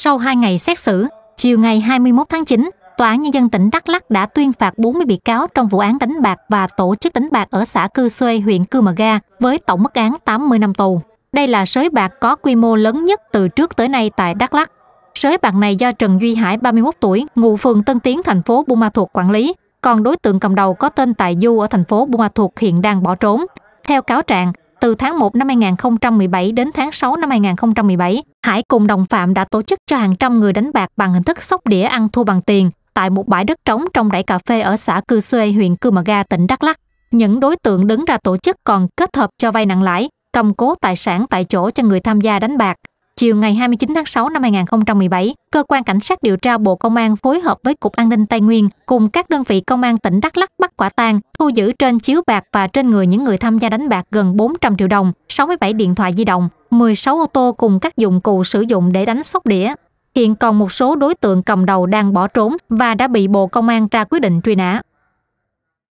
Sau 2 ngày xét xử, chiều ngày 21 tháng 9, Tòa án Nhân dân tỉnh Đắk Lắc đã tuyên phạt 40 bị cáo trong vụ án đánh bạc và tổ chức đánh bạc ở xã Cư Xuê, huyện Cư Mờ Ga với tổng mức án 80 năm tù. Đây là sới bạc có quy mô lớn nhất từ trước tới nay tại Đắk Lắc. Sới bạc này do Trần Duy Hải, 31 tuổi, ngụ phường Tân Tiến, thành phố Buôn Ma Thuột quản lý, còn đối tượng cầm đầu có tên Tài Du ở thành phố Buôn Ma Thuột hiện đang bỏ trốn. Theo cáo trạng, từ tháng 1 năm 2017 đến tháng 6 năm 2017, Hải cùng đồng phạm đã tổ chức cho hàng trăm người đánh bạc bằng hình thức sóc đĩa ăn thua bằng tiền tại một bãi đất trống trong rẫy cà phê ở xã Cư Xuê, huyện Cư Mờ Ga, tỉnh Đắk Lắk. Những đối tượng đứng ra tổ chức còn kết hợp cho vay nặng lãi, cầm cố tài sản tại chỗ cho người tham gia đánh bạc. Chiều ngày 29 tháng 6 năm 2017, Cơ quan Cảnh sát điều tra Bộ Công an phối hợp với Cục An ninh Tây Nguyên cùng các đơn vị công an tỉnh Đắk Lắk bắt quả tang, thu giữ trên chiếu bạc và trên người những người tham gia đánh bạc gần 400 triệu đồng, 67 điện thoại di động, 16 ô tô cùng các dụng cụ sử dụng để đánh sóc đĩa. Hiện còn một số đối tượng cầm đầu đang bỏ trốn và đã bị Bộ Công an ra quyết định truy nã.